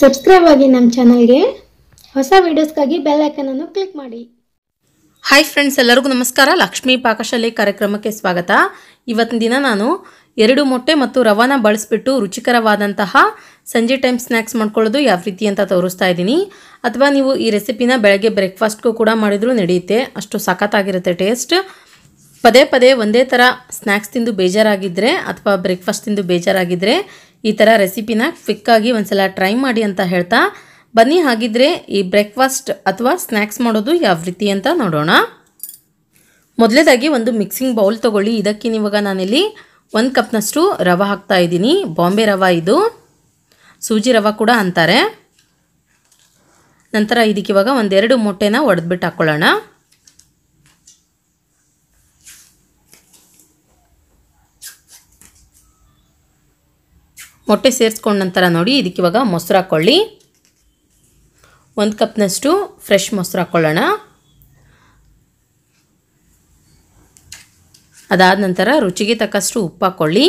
subscribe ಆಗಿ ನಮ್ಮ ಚಾನಲ್ಗೆ ಹೊಸ ವೀಡಿಯೋಸ್ಗಾಗಿ ಬೆಲ್ ಐಕನನ್ನು ಕ್ಲಿಕ್ ಮಾಡಿ ಹಾಯ್ ಫ್ರೆಂಡ್ಸ್ ಎಲ್ಲರಿಗೂ ನಮಸ್ಕಾರ ಲಕ್ಷ್ಮೀ ಪಾಕಶಾಲೆ ಕಾರ್ಯಕ್ರಮಕ್ಕೆ ಸ್ವಾಗತ ಇವತ್ತಿನ ದಿನ ನಾನು ಎರಡು ಮೊಟ್ಟೆ ಮತ್ತು ರವಾನ ಬಳಸಿಬಿಟ್ಟು ರುಚಿಕರವಾದಂತಹ ಸಂಜೆ ಟೈಮ್ ಸ್ನ್ಯಾಕ್ಸ್ ಮಾಡ್ಕೊಳ್ಳೋದು ಯಾವ ರೀತಿ ಅಂತ ತೋರಿಸ್ತಾ ಇದ್ದೀನಿ ಅಥವಾ ನೀವು ಈ ರೆಸಿಪಿನ ಬೆಳಗ್ಗೆ ಬ್ರೇಕ್ಫಾಸ್ಟ್ಗೂ ಕೂಡ ಮಾಡಿದರೂ ನಡೆಯುತ್ತೆ ಅಷ್ಟು ಸಖತ್ತಾಗಿರುತ್ತೆ ಟೇಸ್ಟ್ ಪದೇ ಪದೇ ಒಂದೇ ಥರ ಸ್ನ್ಯಾಕ್ಸ್ ತಿಂದು ಬೇಜಾರಾಗಿದ್ದರೆ ಅಥವಾ ಬ್ರೇಕ್ಫಾಸ್ಟ್ ತಿಂದು ಬೇಜಾರಾಗಿದ್ದರೆ ಈ ಥರ ರೆಸಿಪಿನ ಕ್ವಿಕ್ಕಾಗಿ ಒಂದ್ಸಲ ಟ್ರೈ ಮಾಡಿ ಅಂತ ಹೇಳ್ತಾ ಬನ್ನಿ ಹಾಗಿದ್ರೆ ಈ ಬ್ರೇಕ್ಫಾಸ್ಟ್ ಅಥವಾ ಸ್ನ್ಯಾಕ್ಸ್ ಮಾಡೋದು ಯಾವ ರೀತಿ ಅಂತ ನೋಡೋಣ ಮೊದಲೇದಾಗಿ ಒಂದು ಮಿಕ್ಸಿಂಗ್ ಬೌಲ್ ತೊಗೊಳ್ಳಿ ಇದಕ್ಕೆ ಇವಾಗ ನಾನಿಲ್ಲಿ ಒಂದು ಕಪ್ನಷ್ಟು ರವೆ ಹಾಕ್ತಾ ಇದ್ದೀನಿ ಬಾಂಬೆ ರವೆ ಇದು ಸೂಜಿ ರವೆ ಕೂಡ ಅಂತಾರೆ ನಂತರ ಇದಕ್ಕಿವಾಗ ಒಂದೆರಡು ಮೊಟ್ಟೆನ ಒಡೆದ್ಬಿಟ್ಟು ಹಾಕ್ಕೊಳ್ಳೋಣ ಮೊಟ್ಟೆ ಸೇರಿಸ್ಕೊಂಡ ನಂತರ ನೋಡಿ ಇದಕ್ಕೆ ಇವಾಗ ಮೊಸರು ಹಾಕ್ಕೊಳ್ಳಿ ಒಂದು ಕಪ್ನಷ್ಟು ಫ್ರೆಶ್ ಮೊಸರು ಹಾಕ್ಕೊಳ್ಳೋಣ ಅದಾದ ನಂತರ ರುಚಿಗೆ ತಕ್ಕಷ್ಟು ಉಪ್ಪು ಹಾಕ್ಕೊಳ್ಳಿ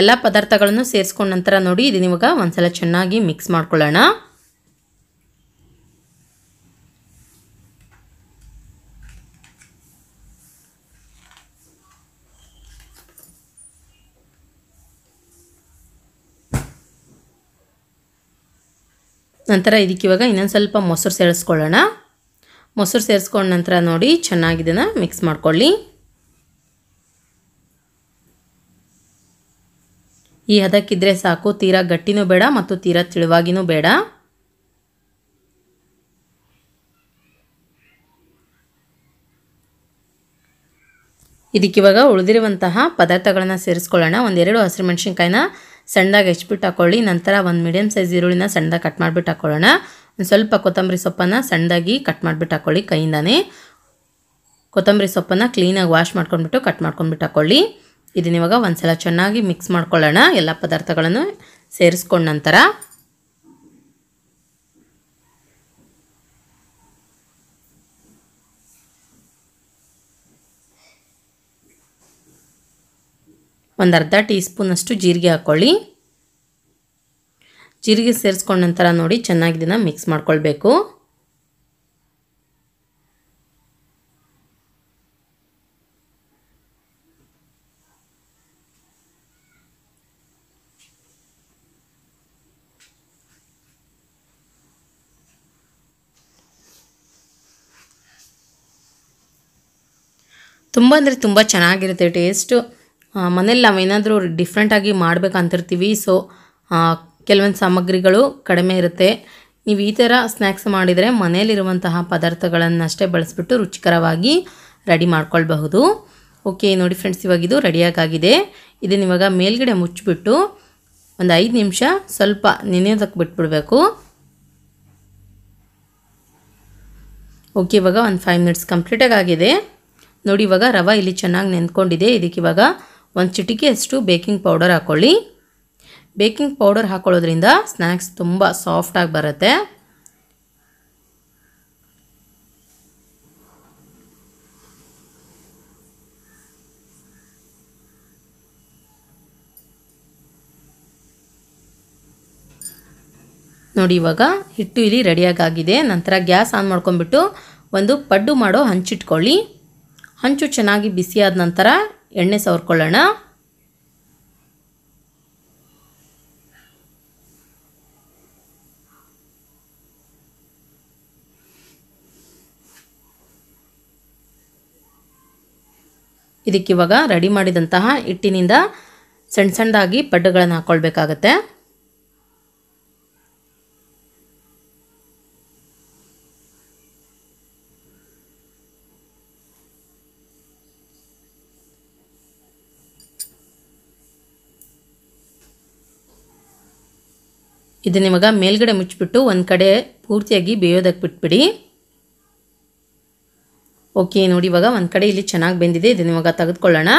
ಎಲ್ಲ ಪದಾರ್ಥಗಳನ್ನು ಸೇರಿಸ್ಕೊಂಡ ನಂತರ ನೋಡಿ ಇದನ್ನ ಇವಾಗ ಸಲ ಚೆನ್ನಾಗಿ ಮಿಕ್ಸ್ ಮಾಡ್ಕೊಳ್ಳೋಣ ನಂತರ ಇದಕ್ಕೆ ಇವಾಗ ಇನ್ನೊಂದು ಸ್ವಲ್ಪ ಮೊಸರು ಸೇರಿಸ್ಕೊಳ್ಳೋಣ ಮೊಸರು ಸೇರಿಸ್ಕೊಂಡ ನಂತರ ನೋಡಿ ಚೆನ್ನಾಗಿ ಮಿಕ್ಸ್ ಮಾಡ್ಕೊಳ್ಳಿ ಈ ಹದಕ್ಕಿದ್ರೆ ಸಾಕು ತೀರಾ ಗಟ್ಟಿನೂ ಬೇಡ ಮತ್ತು ತೀರಾ ತಿಳುವಾಗಿನೂ ಬೇಡ ಇದಕ್ಕಿವಾಗ ಉಳಿದಿರುವಂತಹ ಪದಾರ್ಥಗಳನ್ನು ಸೇರಿಸ್ಕೊಳ್ಳೋಣ ಒಂದೆರಡು ಹಸಿರು ಮೆಣಸಿನ್ಕಾಯಿನ ಸಣ್ಣದಾಗಿ ಹೆಚ್ಚಿಬಿಟ್ಟು ಹಾಕೊಳ್ಳಿ ನಂತರ ಒಂದು ಮೀಡಿಯಮ್ ಸೈಜ್ ಈರುಳ್ಳಿನ ಸಣ್ಣದಾಗಿ ಕಟ್ ಮಾಡಿಬಿಟ್ಟು ಹಾಕೊಳ್ಳೋಣ ಒಂದು ಸ್ವಲ್ಪ ಕೊತ್ತಂಬರಿ ಸೊಪ್ಪನ್ನು ಸಣ್ಣದಾಗಿ ಕಟ್ ಮಾಡಿಬಿಟ್ಟು ಹಾಕೊಳ್ಳಿ ಕೈಯಿಂದನೇ ಕೊತ್ತಂಬರಿ ಸೊಪ್ಪನ್ನು ಕ್ಲೀನಾಗಿ ವಾಶ್ ಮಾಡ್ಕೊಂಡ್ಬಿಟ್ಟು ಕಟ್ ಮಾಡ್ಕೊಂಡ್ಬಿಟ್ಟು ಹಾಕೊಳ್ಳಿ ಇದನ್ನಿವಾಗ ಒಂದು ಸಲ ಚೆನ್ನಾಗಿ ಮಿಕ್ಸ್ ಮಾಡ್ಕೊಳ್ಳೋಣ ಎಲ್ಲ ಪದಾರ್ಥಗಳನ್ನು ಸೇರಿಸ್ಕೊಂಡ ನಂತರ ಒಂದು ಅರ್ಧ ಟೀ ಸ್ಪೂನಷ್ಟು ಜೀರಿಗೆ ಹಾಕ್ಕೊಳ್ಳಿ ಜೀರಿಗೆ ಸೇರಿಸ್ಕೊಂಡ ನಂತರ ನೋಡಿ ಚೆನ್ನಾಗಿ ಇದನ್ನ ಮಿಕ್ಸ್ ಮಾಡ್ಕೊಳ್ಬೇಕು ತುಂಬ ಅಂದರೆ ತುಂಬ ಚೆನ್ನಾಗಿರುತ್ತೆ ಟೇಸ್ಟು ಮನೇಲಿ ನಾವೇನಾದರೂ ಡಿಫ್ರೆಂಟಾಗಿ ಮಾಡಬೇಕಂತಿರ್ತೀವಿ ಸೊ ಕೆಲವೊಂದು ಸಾಮಗ್ರಿಗಳು ಕಡಿಮೆ ಇರುತ್ತೆ ನೀವು ಈ ಥರ ಸ್ನ್ಯಾಕ್ಸ್ ಮಾಡಿದರೆ ಮನೆಯಲ್ಲಿರುವಂತಹ ಪದಾರ್ಥಗಳನ್ನಷ್ಟೇ ಬಳಸಿಬಿಟ್ಟು ರುಚಿಕರವಾಗಿ ರೆಡಿ ಮಾಡ್ಕೊಳ್ಬಹುದು ಓಕೆ ನೋಡಿ ಫ್ರೆಂಡ್ಸ್ ಇವಾಗ ಇದು ರೆಡಿಯಾಗಿದೆ ಇದನ್ನು ಇವಾಗ ಮೇಲ್ಗಡೆ ಮುಚ್ಚಿಬಿಟ್ಟು ಒಂದು ಐದು ನಿಮಿಷ ಸ್ವಲ್ಪ ನೆನೆಯೋದಕ್ಕೆ ಬಿಟ್ಬಿಡಬೇಕು ಓಕೆ ಇವಾಗ ಒಂದು ಫೈವ್ ಮಿನಿಟ್ಸ್ ಕಂಪ್ಲೀಟಾಗಿ ಆಗಿದೆ ನೋಡಿ ಇವಾಗ ರವೆ ಇಲ್ಲಿ ಚೆನ್ನಾಗಿ ನೆನ್ಕೊಂಡಿದೆ ಇದಕ್ಕೆ ಇವಾಗ ಒಂದು ಚಿಟಿಕೆಯಷ್ಟು ಬೇಕಿಂಗ್ ಪೌಡರ್ ಹಾಕ್ಕೊಳ್ಳಿ ಬೇಕಿಂಗ್ ಪೌಡರ್ ಹಾಕ್ಕೊಳ್ಳೋದ್ರಿಂದ ಸ್ನ್ಯಾಕ್ಸ್ ತುಂಬ ಸಾಫ್ಟಾಗಿ ಬರುತ್ತೆ ನೋಡಿ ಇವಾಗ ಹಿಟ್ಟು ಇಲ್ಲಿ ಆಗಿದೆ ನಂತರ ಗ್ಯಾಸ್ ಆನ್ ಮಾಡ್ಕೊಂಡ್ಬಿಟ್ಟು ಒಂದು ಪಡ್ಡು ಮಾಡೋ ಹಂಚಿಟ್ಕೊಳ್ಳಿ ಹಂಚು ಚೆನ್ನಾಗಿ ಬಿಸಿಯಾದ ನಂತರ ಎಣ್ಣೆ ಸವರ್ಕೊಳ್ಳೋಣ ಇದಕ್ಕಿವಾಗ ರೆಡಿ ಮಾಡಿದಂತಹ ಹಿಟ್ಟಿನಿಂದ ಸಣ್ಣ ಸಣ್ಣದಾಗಿ ಪಡ್ಡುಗಳನ್ನು ಹಾಕ್ಕೊಳ್ಬೇಕಾಗತ್ತೆ ಇದನ್ನ ಇವಾಗ ಮೇಲ್ಗಡೆ ಮುಚ್ಚಿಬಿಟ್ಟು ಒಂದು ಕಡೆ ಪೂರ್ತಿಯಾಗಿ ಬೇಯೋದಕ್ಕೆ ಬಿಟ್ಬಿಡಿ ಓಕೆ ನೋಡಿ ಇವಾಗ ಒಂದು ಕಡೆ ಇಲ್ಲಿ ಚೆನ್ನಾಗಿ ಬೆಂದಿದೆ ಇದನ್ನ ಇವಾಗ ತೆಗೆದುಕೊಳ್ಳೋಣ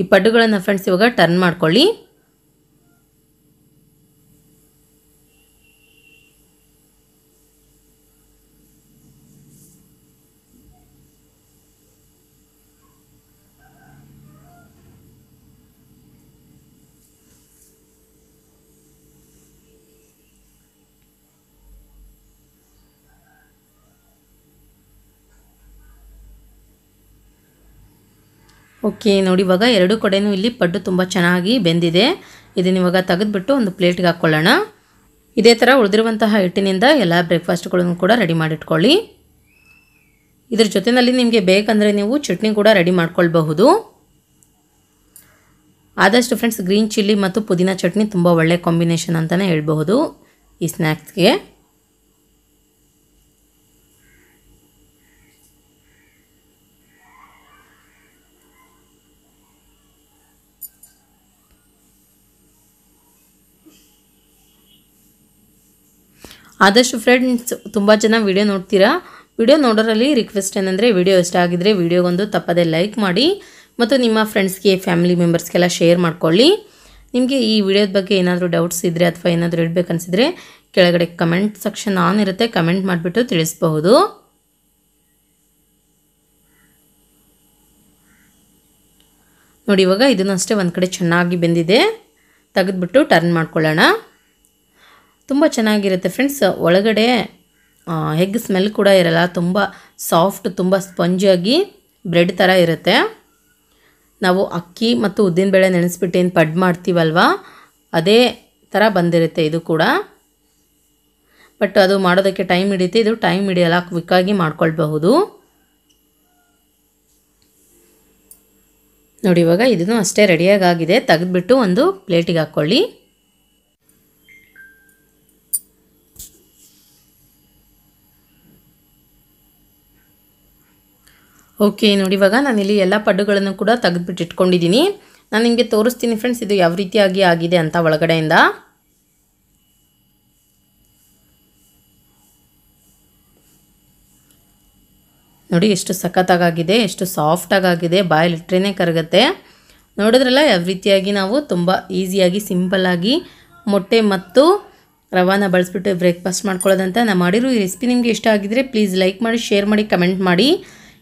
ಈ ಪಡ್ಡುಗಳನ್ನು ಫ್ರೆಂಡ್ಸ್ ಇವಾಗ ಟರ್ನ್ ಮಾಡ್ಕೊಳ್ಳಿ ಓಕೆ ನೋಡಿ ಇವಾಗ ಎರಡು ಕಡೆಯೂ ಇಲ್ಲಿ ಪಡ್ಡು ತುಂಬ ಚೆನ್ನಾಗಿ ಬೆಂದಿದೆ ಇದನ್ನು ಇವಾಗ ತೆಗೆದುಬಿಟ್ಟು ಒಂದು ಪ್ಲೇಟ್ಗೆ ಹಾಕ್ಕೊಳ್ಳೋಣ ಇದೇ ಥರ ಉಳಿದಿರುವಂತಹ ಹಿಟ್ಟಿನಿಂದ ಎಲ್ಲ ಬ್ರೇಕ್ಫಾಸ್ಟ್ಗಳನ್ನು ಕೂಡ ರೆಡಿ ಮಾಡಿಟ್ಕೊಳ್ಳಿ ಇದ್ರ ಜೊತೆಯಲ್ಲಿ ನಿಮಗೆ ಬೇಕಂದರೆ ನೀವು ಚಟ್ನಿ ಕೂಡ ರೆಡಿ ಮಾಡ್ಕೊಳ್ಬಹುದು ಆದಷ್ಟು ಫ್ರೆಂಡ್ಸ್ ಗ್ರೀನ್ ಚಿಲ್ಲಿ ಮತ್ತು ಪುದೀನ ಚಟ್ನಿ ತುಂಬ ಒಳ್ಳೆಯ ಕಾಂಬಿನೇಷನ್ ಅಂತಲೇ ಹೇಳ್ಬಹುದು ಈ ಸ್ನ್ಯಾಕ್ಸ್ಗೆ ಆದಷ್ಟು ಫ್ರೆಂಡ್ಸ್ ತುಂಬ ಜನ ವಿಡಿಯೋ ನೋಡ್ತೀರಾ ವಿಡಿಯೋ ನೋಡೋರಲ್ಲಿ ರಿಕ್ವೆಸ್ಟ್ ಏನಂದರೆ ವಿಡಿಯೋ ಇಷ್ಟ ಆಗಿದರೆ ವಿಡಿಯೋಗೊಂದು ತಪ್ಪದೇ ಲೈಕ್ ಮಾಡಿ ಮತ್ತು ನಿಮ್ಮ ಫ್ರೆಂಡ್ಸ್ಗೆ ಫ್ಯಾಮಿಲಿ ಮೆಂಬರ್ಸ್ಗೆಲ್ಲ ಶೇರ್ ಮಾಡ್ಕೊಳ್ಳಿ ನಿಮಗೆ ಈ ವಿಡಿಯೋದ ಬಗ್ಗೆ ಏನಾದರೂ ಡೌಟ್ಸ್ ಇದ್ದರೆ ಅಥವಾ ಏನಾದರೂ ಇಡಬೇಕನ್ಸಿದ್ರೆ ಕೆಳಗಡೆ ಕಮೆಂಟ್ ಸೆಕ್ಷನ್ ಆನ್ ಇರುತ್ತೆ ಕಮೆಂಟ್ ಮಾಡಿಬಿಟ್ಟು ತಿಳಿಸ್ಬಹುದು ನೋಡಿ ಇವಾಗ ಇದನ್ನಷ್ಟೇ ಅಷ್ಟೇ ಒಂದು ಕಡೆ ಚೆನ್ನಾಗಿ ಬೆಂದಿದೆ ತೆಗೆದ್ಬಿಟ್ಟು ಟರ್ನ್ ಮಾಡ್ಕೊಳ್ಳೋಣ ತುಂಬ ಚೆನ್ನಾಗಿರುತ್ತೆ ಫ್ರೆಂಡ್ಸ್ ಒಳಗಡೆ ಹೆಗ್ ಸ್ಮೆಲ್ ಕೂಡ ಇರಲ್ಲ ತುಂಬ ಸಾಫ್ಟ್ ತುಂಬ ಸ್ಪಂಜಿಯಾಗಿ ಬ್ರೆಡ್ ಥರ ಇರುತ್ತೆ ನಾವು ಅಕ್ಕಿ ಮತ್ತು ಉದ್ದಿನಬೇಳೆ ನೆನೆಸ್ಬಿಟ್ಟು ಪಡ್ ಮಾಡ್ತೀವಲ್ವ ಅದೇ ಥರ ಬಂದಿರುತ್ತೆ ಇದು ಕೂಡ ಬಟ್ ಅದು ಮಾಡೋದಕ್ಕೆ ಟೈಮ್ ಹಿಡಿಯುತ್ತೆ ಇದು ಟೈಮ್ ಹಿಡಿಯಲ್ಲ ಕ್ವಿಕ್ಕಾಗಿ ಮಾಡ್ಕೊಳ್ಬಹುದು ನೋಡಿ ಇವಾಗ ಇದನ್ನು ಅಷ್ಟೇ ರೆಡಿಯಾಗಿ ಆಗಿದೆ ತೆಗೆದ್ಬಿಟ್ಟು ಒಂದು ಪ್ಲೇಟಿಗೆ ಹಾಕ್ಕೊಳ್ಳಿ ಓಕೆ ನೋಡಿ ಇವಾಗ ನಾನಿಲ್ಲಿ ಎಲ್ಲ ಪಡ್ಡುಗಳನ್ನು ಕೂಡ ತೆಗೆದುಬಿಟ್ಟು ಇಟ್ಕೊಂಡಿದ್ದೀನಿ ನಾನು ನಿಮಗೆ ತೋರಿಸ್ತೀನಿ ಫ್ರೆಂಡ್ಸ್ ಇದು ಯಾವ ರೀತಿಯಾಗಿ ಆಗಿದೆ ಅಂತ ಒಳಗಡೆಯಿಂದ ನೋಡಿ ಎಷ್ಟು ಸಖತ್ತಾಗಾಗಿದೆ ಎಷ್ಟು ಸಾಫ್ಟಾಗಾಗಿದೆ ಬಾಯಲ್ಲಿಟ್ರೇ ಕರಗುತ್ತೆ ನೋಡಿದ್ರಲ್ಲ ಯಾವ ರೀತಿಯಾಗಿ ನಾವು ತುಂಬ ಈಸಿಯಾಗಿ ಸಿಂಪಲ್ಲಾಗಿ ಮೊಟ್ಟೆ ಮತ್ತು ರವಾನ ಬಳಸ್ಬಿಟ್ಟು ಬ್ರೇಕ್ಫಾಸ್ಟ್ ಮಾಡ್ಕೊಳ್ಳೋದಂತ ನಾನು ಮಾಡಿರೋ ಈ ರೆಸಿಪಿ ನಿಮಗೆ ಇಷ್ಟ ಆಗಿದರೆ ಪ್ಲೀಸ್ ಲೈಕ್ ಮಾಡಿ ಶೇರ್ ಮಾಡಿ ಕಮೆಂಟ್ ಮಾಡಿ